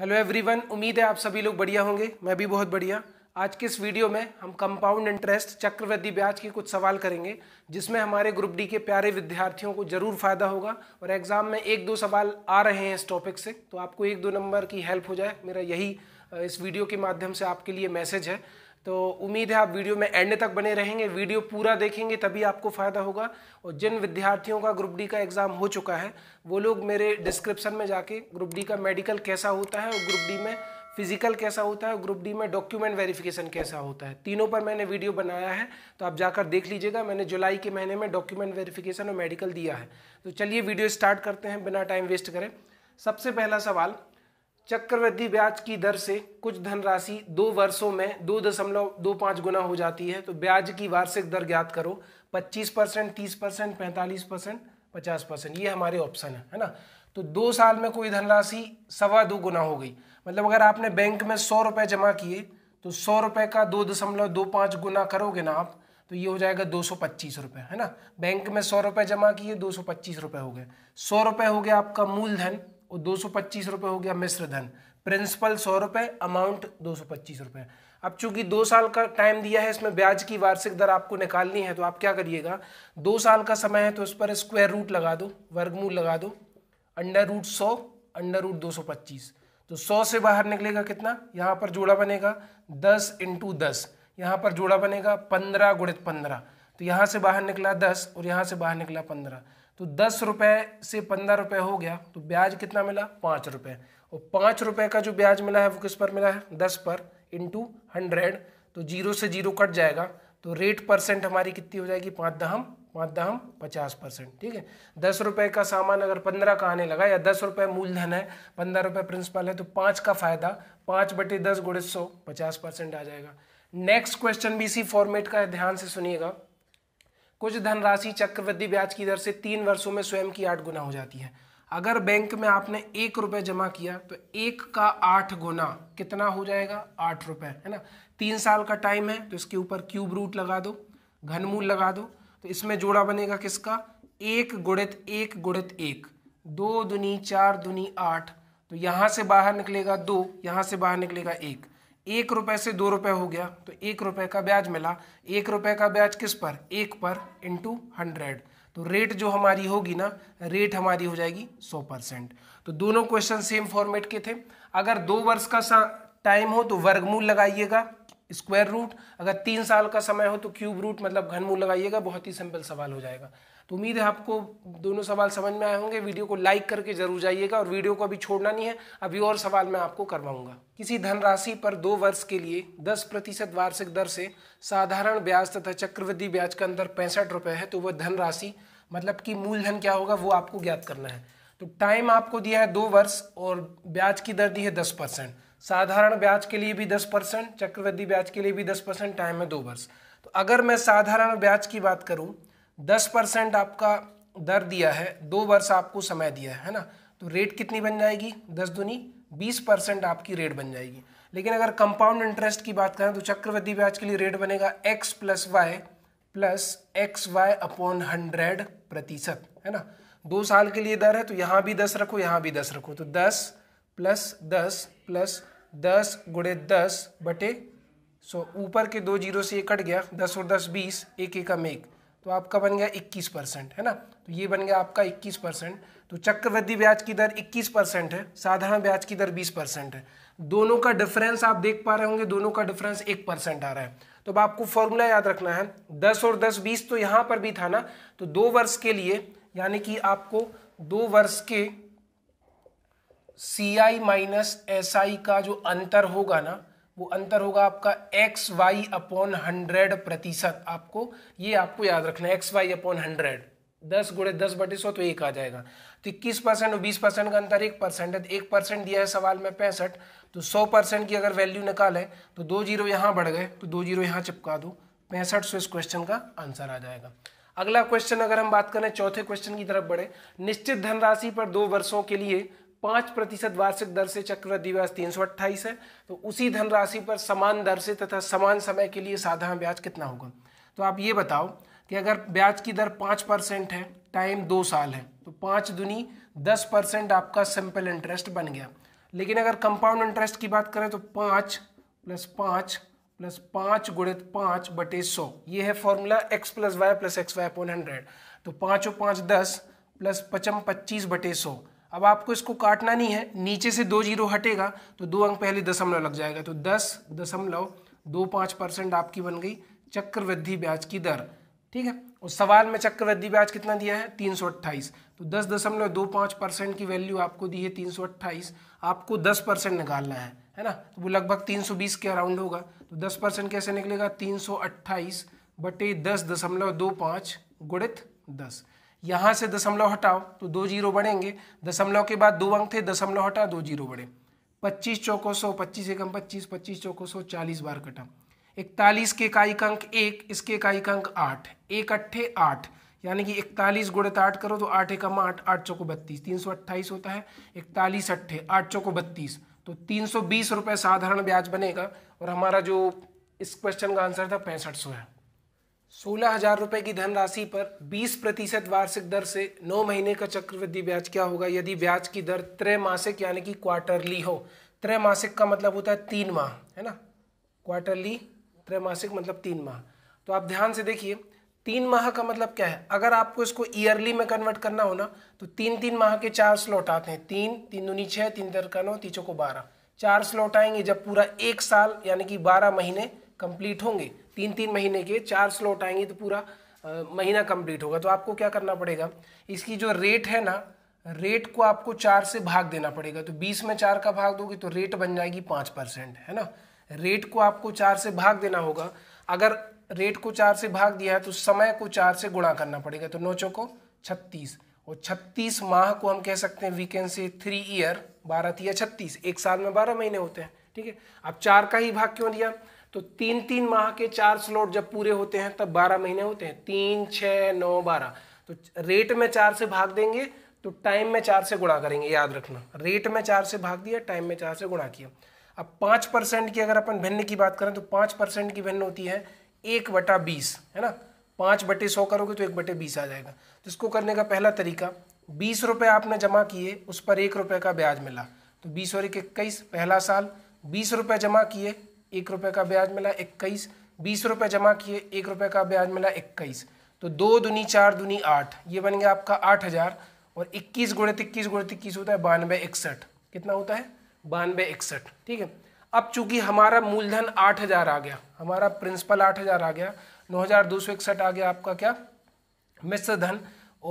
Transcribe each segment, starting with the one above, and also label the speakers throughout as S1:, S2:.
S1: hello everyone उम्मीद है आप सभी लोग बढ़िया होंगे मैं भी बहुत बढ़िया आज के इस वीडियो में हम कंपाउंड इंटरेस्ट चक्रवृद्धि ब्याज के कुछ सवाल करेंगे जिसमें हमारे ग्रुप डी के प्यारे विद्यार्थियों को जरूर फायदा होगा और एग्जाम में एक दो सवाल आ रहे हैं इस टॉपिक से तो आपको एक दो नंबर की हेल्प हो जाए मेरा यही इस वीडियो के माध्यम से आपके लिए मैसेज है तो उम्मीद है आप वीडियो में एंड तक बने रहेंगे वीडियो पूरा देखेंगे तभी आपको फ़ायदा होगा और जिन विद्यार्थियों का ग्रुप डी का एग्ज़ाम हो चुका है वो लोग मेरे डिस्क्रिप्शन में जाके ग्रुप डी का मेडिकल कैसा होता है और ग्रुप डी में फिजिकल कैसा होता है और ग्रुप डी में डॉक्यूमेंट वेरिफिकेशन कैसा होता है तीनों पर मैंने वीडियो बनाया है तो आप जाकर देख लीजिएगा मैंने जुलाई के महीने में डॉक्यूमेंट वेरिफिकेशन और मेडिकल दिया है तो चलिए वीडियो स्टार्ट करते हैं बिना टाइम वेस्ट करें सबसे पहला सवाल चक्रवृद्धि ब्याज की दर से कुछ धनराशि दो वर्षों में दो दशमलव दो पाँच गुना हो जाती है तो ब्याज की वार्षिक दर ज्ञात करो 25 परसेंट तीस परसेंट पैंतालीस परसेंट पचास परसेंट ये हमारे ऑप्शन है है ना तो दो साल में कोई धनराशि सवा दो गुना हो गई मतलब अगर आपने बैंक में सौ रुपये जमा किए तो सौ रुपये का दो दशमलव दो पाँच गुना करोगे ना आप तो ये हो जाएगा दो सौ पच्चीस रुपये है ना बैंक में सौ रुपये जमा किए दो सौ पच्चीस रुपये हो गए सौ रुपये हो गया आपका मूलधन वो दो सौ पच्चीस रुपये हो गया मिश्र धन प्रिंसिपल सौ रुपये अमाउंट दो सौ पच्चीस रुपये अब चूंकि दो साल का टाइम दिया है इसमें ब्याज की वार्षिक दर आपको निकालनी है तो आप क्या करिएगा दो साल का समय है तो इस पर स्क्वायर रूट लगा दो वर्गमूल लगा दो अंडर रूट सौ अंडर रूट दो सौ पच्चीस तो सौ से बाहर निकलेगा कितना यहाँ पर जोड़ा बनेगा दस इंटू दस यहाँ पर जोड़ा बनेगा पंद्रह गुणित पंद्रह तो यहाँ से बाहर निकला दस और यहाँ से बाहर निकला पंद्रह तो दस रुपये से पंद्रह रुपये हो गया तो ब्याज कितना मिला पाँच रुपये और पाँच रुपये का जो ब्याज मिला है वो किस पर मिला है दस पर इंटू हंड्रेड तो जीरो से जीरो कट जाएगा तो रेट परसेंट हमारी कितनी हो जाएगी पाँच दहम पाँच दहम पचास परसेंट ठीक है दस रुपये का सामान अगर पंद्रह का आने लगा या दस रुपये मूलधन है पंद्रह रुपये प्रिंसिपल है तो पाँच का फायदा पाँच बटे दस गुड़े सौ पचास परसेंट आ जाएगा नेक्स्ट क्वेश्चन भी इसी फॉर्मेट का है ध्यान से सुनिएगा कुछ धनराशि चक्रवृद्धि ब्याज की दर से तीन वर्षों में स्वयं की आठ गुना हो जाती है अगर बैंक में आपने एक रुपये जमा किया तो एक का आठ गुना कितना हो जाएगा आठ रुपये है ना तीन साल का टाइम है तो इसके ऊपर क्यूब रूट लगा दो घनमूल लगा दो तो इसमें जोड़ा बनेगा किसका एक गुणित एक गुणित एक दो दुनी चार दुनी आठ तो यहाँ से बाहर निकलेगा दो यहाँ से बाहर निकलेगा एक एक रुपए से दो रुपए हो गया तो एक रुपए का ब्याज मिला एक रुपए का ब्याज किस पर एक पर इंटू हंड्रेड तो रेट जो हमारी होगी ना रेट हमारी हो जाएगी सौ परसेंट तो दोनों क्वेश्चन सेम फॉर्मेट के थे अगर दो वर्ष का टाइम हो तो वर्गमूल लगाइएगा स्क्वायर रूट अगर तीन साल का समय हो तो क्यूब रूट मतलब घनमूल लगाइएगा बहुत ही सिंपल सवाल हो जाएगा तो उम्मीद है आपको दोनों सवाल समझ में आए होंगे वीडियो को लाइक करके जरूर जाइएगा और वीडियो को अभी छोड़ना नहीं है अभी और सवाल मैं आपको करवाऊंगा किसी धनराशि पर दो वर्ष के लिए दस प्रतिशत वार्षिक दर से साधारण ब्याज तथा चक्रवृद्धि ब्याज का अंदर पैंसठ रुपये है तो वह धनराशि मतलब कि मूलधन क्या होगा वो आपको ज्ञात करना है तो टाइम आपको दिया है दो वर्ष और ब्याज की दर दी है दस परसेंट साधारण ब्याज के लिए भी दस परसेंट चक्रवृद्धि ब्याज के लिए भी दस परसेंट टाइम है दो वर्ष तो अगर मैं साधारण ब्याज की बात करूँ दस परसेंट आपका दर दिया है दो वर्ष आपको समय दिया है है ना तो रेट कितनी बन जाएगी दस दुनी बीस परसेंट आपकी रेट बन जाएगी लेकिन अगर कंपाउंड इंटरेस्ट की बात करें तो चक्रवृद्धि ब्याज के लिए रेट बनेगा x plus y plus x y upon hundred प्रतिशत है ना दो साल के लिए दर है तो यहाँ भी दस रखो यहाँ भी दस रखो तो दस प्लस दस प्लस दस गुड़े दस बटे सो ऊपर के दो जीरो से ये कट गया दस और दस बीस एक एकम एक तो आपका बन गया 21 परसेंट है ना तो ये बन गया आपका 21 परसेंट तो चक्रवृद्धि ब्याज की दर 21 परसेंट है साधारण ब्याज की दर 20 परसेंट है दोनों का डिफरेंस आप देख पा रहे होंगे दोनों का डिफरेंस एक परसेंट आ रहा है तो अब आपको फॉर्मूला याद रखना है दस और दस बीस तो यहाँ पर भी था ना तो दो वर्ष के लिए यानी कि आपको दो वर्ष के सी आई माइनस एस आई का जो अंतर होगा ना वो अंतर होगा आपका एक्स वाई अपॉन हंड्रेड प्रतिशत आपको ये आपको याद रखना है एक्स वाई अपॉन हंड्रेड दस गुड़े दस बटे सौ तो एक आ जाएगा तो इक्कीस परसेंट और बीस परसेंट का अंतर एक परसेंट है तो एक परसेंट दिया है सवाल में पैंसठ तो सौ परसेंट की अगर वैल्यू निकाले तो दो जीरो यहाँ बढ़ गए तो दो जीरो यहाँ चिपका दो पैंसठ सौ तो इस क्वेश्चन का आंसर आ जाएगा अगला क्वेश्चन अगर हम बात करें चौथे क्वेश्चन की तरफ बढ़े निश्चित धनराशि पर दो वर्षों के लिए पाँच प्रतिशत वार्षिक दर से चक्रवृद्धि ब्याज तीन सौ अट्ठाईस है तो उसी धनराशि पर समान दर से तथा समान समय के लिए साधारण ब्याज कितना होगा तो आप ये बताओ कि अगर ब्याज की दर पांच परसेंट है टाइम दो साल है तो पांच दुनी दस परसेंट आपका सिंपल इंटरेस्ट बन गया लेकिन अगर कंपाउंड इंटरेस्ट की बात करें तो पांच प्लस पांच प्लस पांच गुणित पांच बटे सौ ये है formula x plus y plus x y upon hundred तो पांचों पांच दस प्लस पचम पच्चीस बटे सौ अब आपको इसको काटना नहीं है नीचे से दो जीरो हटेगा तो दो अंक पहले दशमलव लग जाएगा तो दस दशमलव दो पाँच परसेंट आपकी बन गई चक्रवृद्धि ब्याज की दर ठीक है और सवाल में चक्रवृद्धि ब्याज कितना दिया है तीन सौ अट्ठाईस तो दस दशमलव दो पाँच परसेंट की वैल्यू आपको दी है तीन सौ अट्ठाईस आपको दस परसेंट निकालना है है ना तो वो लगभग तीन सौ बीस के अराउंड होगा तो दस परसेंट कैसे निकलेगा तीन सौ अट्ठाईस बटे दस दशमलव दो पाँच गुणित दस यहाँ से दशमलव हटाओ तो दो जीरो बढ़ेंगे दशमलव के बाद दो अंक थे दशमलव हटा दो जीरो बढ़े पच्चीस चौको सौ पच्चीस एकम पच्चीस पच्चीस चौको सौ चालीस बार कटा इकतालीस के कायिक अंक एक इसके एकाइक अंक आठ एक अट्ठे आठ यानी कि इकतालीस गुड़े आठ करो तो आठ एकम आठ आठ चौको बत्तीस तीन सौ अट्ठाईस होता है इकतालीस अट्ठे आठ चौको बत्तीस तो तीन सौ बीस रुपये साधारण ब्याज बनेगा और हमारा जो इस क्वेश्चन का आंसर था पैंसठ सौ है सोलह हजार रुपए की धनराशि पर 20 प्रतिशत वार्षिक दर से 9 महीने का चक्रवृद्धि ब्याज क्या होगा यदि ब्याज की दर त्रैमासिक यानी कि क्वार्टरली हो त्रैमासिक का मतलब होता है तीन माह है ना क्वार्टरली त्रैमासिक मतलब तीन माह तो आप ध्यान से देखिए तीन माह का मतलब क्या है अगर आपको इसको ईयरली में कन्वर्ट करना हो ना तो तीन तीन माह के चार स्लॉट आते हैं तीन तीन दूनी छः तीन दर का नौ तीचों को बारह चार स्लॉट आएंगे जब पूरा एक साल यानी कि बारह महीने कंप्लीट होंगे तीन तीन महीने के चार स्लॉट आएंगे तो पूरा महीना कंप्लीट होगा तो आपको क्या करना पड़ेगा इसकी जो रेट है ना रेट को आपको चार से भाग देना पड़ेगा तो बीस में चार का भाग दोगे तो रेट बन जाएगी पाँच परसेंट है ना रेट को आपको चार से भाग देना होगा अगर रेट को चार से भाग दिया है तो समय को चार से गुणा करना पड़ेगा तो नोचों को छत्तीस और छत्तीस माह को हम कह सकते हैं वीकेंड से थ्री ईयर बारह थी या छत्तीस एक साल में बारह महीने होते हैं ठीक है अब चार का ही भाग क्यों दिया तो तीन तीन माह के चार स्लॉट जब पूरे होते हैं तब बारह महीने होते हैं तीन छ नौ बारह तो रेट में चार से भाग देंगे तो टाइम में चार से गुणा करेंगे याद रखना रेट में चार से भाग दिया टाइम में चार से गुणा किया अब पांच परसेंट की अगर अपन भिन्न की बात करें तो पांच परसेंट की भिन्न होती है एक बटा बीस है ना पांच बटे सौ करोगे तो एक बटे बीस आ जाएगा तो इसको करने का पहला तरीका बीस रुपए आपने जमा किए उस पर एक रुपए का ब्याज मिला तो बीस और एक इक्कीस पहला साल बीस रुपए जमा किए एक रुपये का ब्याज मिला इक्कीस बीस रुपये जमा किए एक रुपये का ब्याज मिला इक्कीस तो दो दुनी चार दुनी आठ ये बन गया आपका आठ हज़ार और इक्कीस गुणित इक्कीस गुणित इक्कीस होता है बानवे इकसठ कितना होता है बानवे इकसठ ठीक है अब चूंकि हमारा मूलधन आठ हज़ार आ गया हमारा प्रिंसिपल आठ हज़ार आ गया नौ हज़ार दो सौ इकसठ आ गया आपका क्या मिश्र धन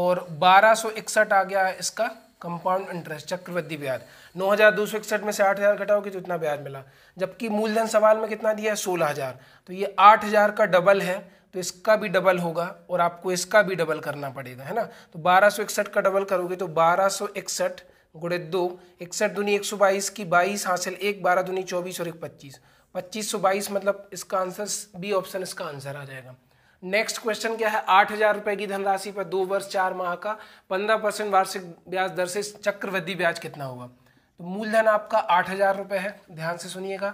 S1: और बारह सौ इकसठ आ गया इसका कंपाउंड इंटरेस्ट चक्रवृद्धि ब्याज नौ हज़ार दो सौ इकसठ में से आठ हज़ार घटाओगे तो इतना ब्याज मिला जबकि मूलधन सवाल में कितना दिया है सोलह हज़ार तो ये आठ हज़ार का डबल है तो इसका भी डबल होगा और आपको इसका भी डबल करना पड़ेगा है ना तो बारह सौ इकसठ का डबल करोगे तो बारह सौ इकसठ गुड़े दो इकसठ दूनी एक सौ बाईस की बाईस हासिल एक बारह दुनी चौबीस और एक पच्चीस पच्चीस सौ बाईस मतलब इसका आंसर बी ऑप्शन इसका आंसर आ जाएगा नेक्स्ट क्वेश्चन क्या है आठ हजार रुपए की धनराशि पर दो वर्ष चार माह का पंद्रह परसेंट वार्षिक ब्याज दर से चक्रवृद्धि ब्याज कितना होगा तो मूलधन आपका आठ हजार रुपए है ध्यान से सुनिएगा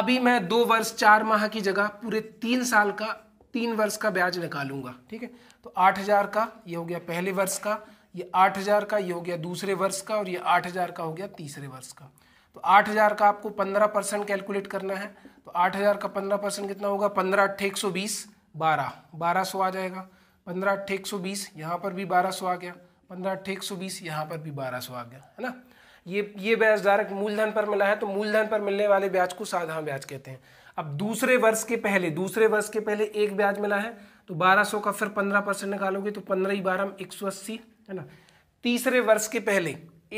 S1: अभी मैं दो वर्ष चार माह की जगह पूरे तीन साल का तीन वर्ष का ब्याज निकालूंगा ठीक है तो आठ हजार का ये हो गया पहले वर्ष का ये आठ हजार का ये हो गया दूसरे वर्ष का और ये आठ हजार का हो गया तीसरे वर्ष का तो आठ हजार का आपको पंद्रह परसेंट कैलकुलेट करना है तो आठ हजार का पंद्रह परसेंट कितना होगा पंद्रह अट्ठे एक सौ बीस बारह बारह सौ आ जाएगा पंद्रह अट्ठे एक सौ बीस यहाँ पर भी बारह सौ आ गया पंद्रह अट्ठे एक सौ बीस यहाँ पर भी बारह सौ आ गया है ना ये ये ब्याज डायरेक्ट मूलधन पर मिला है तो मूलधन पर मिलने वाले ब्याज को साधारण ब्याज कहते हैं अब दूसरे वर्ष के पहले दूसरे वर्ष के पहले एक ब्याज मिला है तो बारह सौ का फिर पंद्रह परसेंट निकालोगे तो पंद्रह ही बारह एक सौ अस्सी है ना तीसरे वर्ष के पहले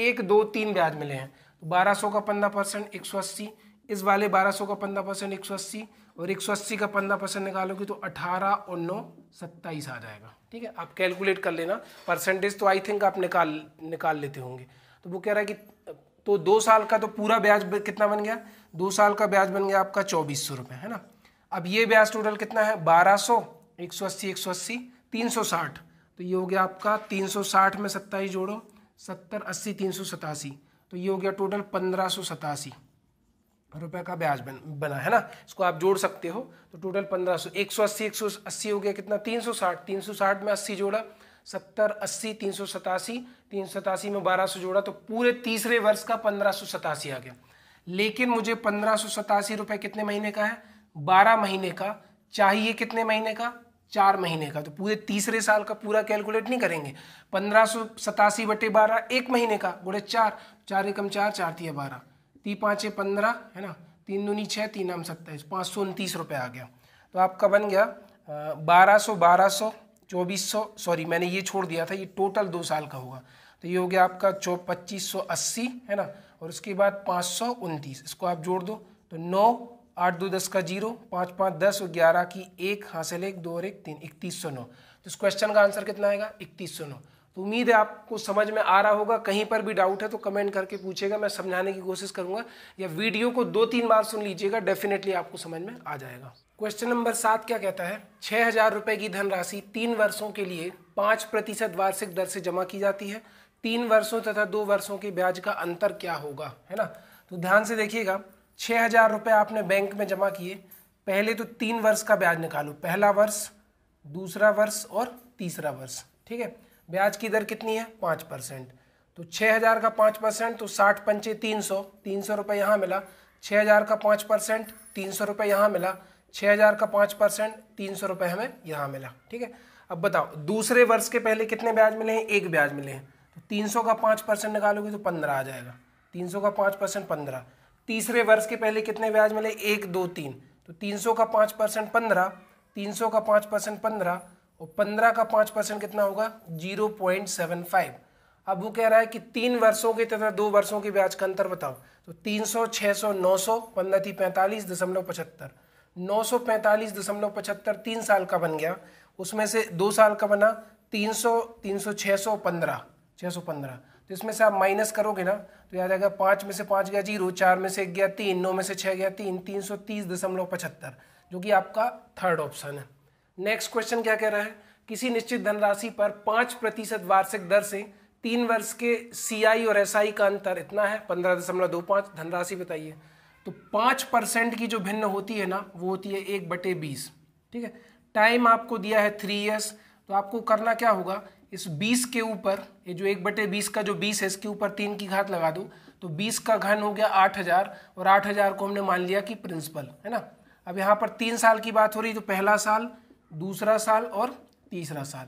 S1: एक दो तीन ब्याज मिले हैं तो सौ का पंद्रह परसेंट एक सौ अस्सी इस वाले बारह सौ का पंद्रह परसेंट एक सौ अस्सी और एक सौ अस्सी का पंद्रह परसेंट निकालोगे तो अठारह और नौ सत्ताईस आ जाएगा ठीक है आप कैलकुलेट कर लेना परसेंटेज तो आई थिंक आप निकाल निकाल लेते होंगे तो वो कह रहा है कि तो दो साल का तो पूरा ब्याज कितना बन गया दो साल का ब्याज बन गया आपका चौबीस सौ रुपये है ना अब ये ब्याज टोटल कितना है बारह सौ एक सौ अस्सी एक सौ अस्सी तीन सौ साठ तो ये हो गया आपका तीन सौ साठ में सत्ताईस जोड़ो सत्तर अस्सी तीन सौ सतासी तो ये हो गया टोटल पंद्रह सौ सतासी रुपए का ब्याज बन, बना है ना इसको आप जोड़ सकते हो तो टोटल पंद्रह सौ एक सौ अस्सी एक सौ अस्सी हो गया कितना तीन सौ साठ तीन सौ साठ में अस्सी जोड़ा सत्तर अस्सी तीन सौ सतासी तीन सौ सतासी में बारह सौ जोड़ा तो पूरे तीसरे वर्ष का पंद्रह सौ सतासी आ गया लेकिन मुझे पंद्रह सौ सतासी रुपये कितने महीने का है बारह महीने का चाहिए कितने महीने का चार महीने का तो पूरे तीसरे साल का पूरा कैलकुलेट नहीं करेंगे पंद्रह सौ सतासी बटे बारह एक महीने का बुढ़े चार चार एकम चार चार तीय बारह ती पाँचे पंद्रह है ना तीन दूनी छः तीन आम सत्ताईस पाँच सौ उनतीस रुपये आ गया तो आपका बन गया बारह सौ बारह सौ चौबीस सौ सॉरी मैंने ये छोड़ दिया था ये टोटल दो साल का होगा तो ये हो गया आपका चौ पच्चीस सौ अस्सी है ना और उसके बाद पाँच सौ उनतीस इसको आप जोड़ दो तो नौ आठ दो दस का जीरो पाँच पाँच दस और ग्यारह की एक हासिल एक दो और एक तीन इकतीस सौ नौ तो इस क्वेश्चन का आंसर कितना आएगा इकतीस सौ नौ तो उम्मीद है आपको समझ में आ रहा होगा कहीं पर भी डाउट है तो कमेंट करके पूछेगा मैं समझाने की कोशिश करूंगा या वीडियो को दो तीन बार सुन लीजिएगा डेफिनेटली आपको समझ में आ जाएगा क्वेश्चन नंबर सात क्या कहता है छह हजार रुपये की धनराशि तीन वर्षों के लिए पांच प्रतिशत वार्षिक दर से जमा की जाती है तीन वर्षों तथा दो वर्षों के ब्याज का अंतर क्या होगा है ना तो ध्यान से देखिएगा छह हजार रुपये आपने बैंक में जमा किए पहले तो तीन वर्ष का ब्याज निकालो पहला वर्ष दूसरा वर्ष और तीसरा वर्ष ठीक है ब्याज की दर कितनी है पाँच परसेंट तो छः हज़ार का पाँच परसेंट तो साठ पंचे तीन सौ तीन सौ रुपये यहाँ मिला छः हज़ार का पाँच परसेंट तीन सौ रुपये यहाँ मिला छः हज़ार का पाँच परसेंट तीन सौ रुपये हमें यहाँ मिला ठीक है अब बताओ दूसरे वर्ष के पहले कितने ब्याज मिले हैं एक ब्याज मिले हैं तो तीन सौ का पाँच परसेंट निकालोगे तो पंद्रह आ जाएगा तीन सौ का पाँच परसेंट पंद्रह तीसरे वर्ष के पहले कितने ब्याज मिले एक दो तीन तो तीन सौ का पाँच परसेंट पंद्रह तीन सौ का पाँच परसेंट पंद्रह और पंद्रह का पाँच परसेंट कितना होगा जीरो पॉइंट सेवन फाइव अब वो कह रहा है कि तीन वर्षों के तथा दो वर्षों के ब्याज का अंतर बताओ तो तीन सौ छः सौ नौ सौ पंद्रह थी पैंतालीस दशमलव पचहत्तर नौ सौ पैंतालीस दशमलव पचहत्तर तीन साल का बन गया उसमें से दो साल का बना तीन सौ तीन सौ छः सौ पंद्रह छः सौ पंद्रह तो इसमें से आप माइनस करोगे ना तो याद आएगा पाँच में से पाँच गया जीरो चार में से एक गया तीन नौ में से छः गया तीन तीन सौ तीस दशमलव पचहत्तर जो कि आपका थर्ड ऑप्शन है नेक्स्ट क्वेश्चन क्या कह रहा है किसी निश्चित धनराशि पर पांच प्रतिशत वार्षिक दर से तीन वर्ष के सी और एसआई का अंतर इतना है पंद्रह दशमलव दो पांच धनराशि बताइए तो पांच परसेंट की जो भिन्न होती है ना वो होती है एक बटे बीस ठीक है टाइम आपको दिया है थ्री ईयर्स तो आपको करना क्या होगा इस बीस के ऊपर ये जो एक बटे बीस का जो बीस है इसके ऊपर तीन की घात लगा दो तो बीस का घन हो गया आठ हज़ार और आठ हज़ार को हमने मान लिया कि प्रिंसिपल है ना अब यहाँ पर तीन साल की बात हो रही तो पहला साल दूसरा साल और तीसरा साल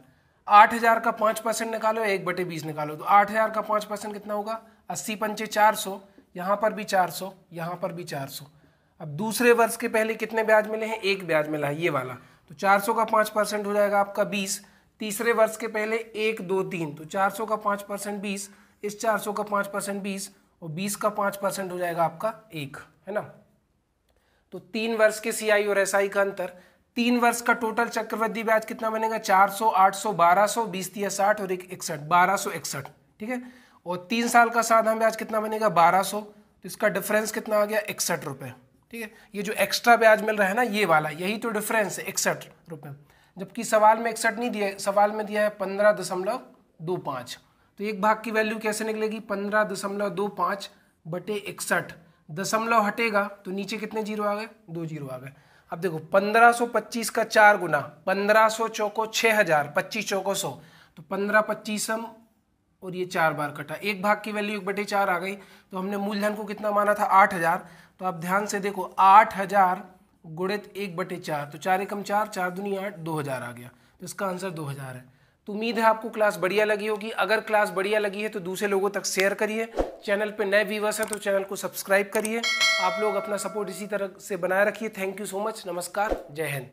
S1: आठ हजार का पांच परसेंट निकालो एक बटे बीस निकालो तो आठ हजार का पांच परसेंट कितना होगा अस्सी पंचे चार सौ यहाँ पर भी चार सौ यहाँ पर भी चार सौ अब दूसरे वर्ष के पहले कितने ब्याज मिले हैं एक ब्याज मिला है ये वाला तो चार सौ का पांच परसेंट हो जाएगा आपका बीस तीसरे वर्ष के पहले एक दो तीन तो चार सौ का पांच परसेंट बीस इस चार सौ का पांच परसेंट बीस और बीस का पांच परसेंट हो जाएगा आपका एक है ना तो तीन वर्ष के सी और एस का अंतर तीन वर्ष का टोटल चक्रवृद्धि ब्याज कितना बनेगा चार सौ बारह सौ बीस तीस साठ और एक इकसठ बारह इकसठ ठीक है और तीन साल का साधारण ब्याज कितना बनेगा सौ तो इसका डिफरेंस कितना आ गया इकसठ रुपये ठीक है ये जो एक्स्ट्रा ब्याज मिल रहा है ना ये वाला यही तो डिफरेंस है इकसठ रुपये जबकि सवाल में इकसठ नहीं दिया सवाल में दिया है पंद्रह दशमलव दो पाँच तो एक भाग की वैल्यू कैसे निकलेगी पंद्रह दशमलव दो पाँच बटे इकसठ दशमलव हटेगा तो नीचे कितने जीरो आ गए दो जीरो आ गए अब देखो 1525 का चार गुना 1500 चौको हजार पच्चीस चौको सौ तो 15 पच्चीसम और ये चार बार कटा एक भाग की वैल्यू एक बटे चार आ गई तो हमने मूलधन को कितना माना था आठ हजार तो आप ध्यान से देखो आठ हजार गुणित एक बटे चार तो चार एकम चार चार दुनी आठ दो हजार आ गया तो इसका आंसर दो हजार है तो उम्मीद है आपको क्लास बढ़िया लगी होगी अगर क्लास बढ़िया लगी है तो दूसरे लोगों तक शेयर करिए चैनल पे नए व्यूवर्स हैं तो चैनल को सब्सक्राइब करिए आप लोग अपना सपोर्ट इसी तरह से बनाए रखिए थैंक यू सो मच नमस्कार जय हिंद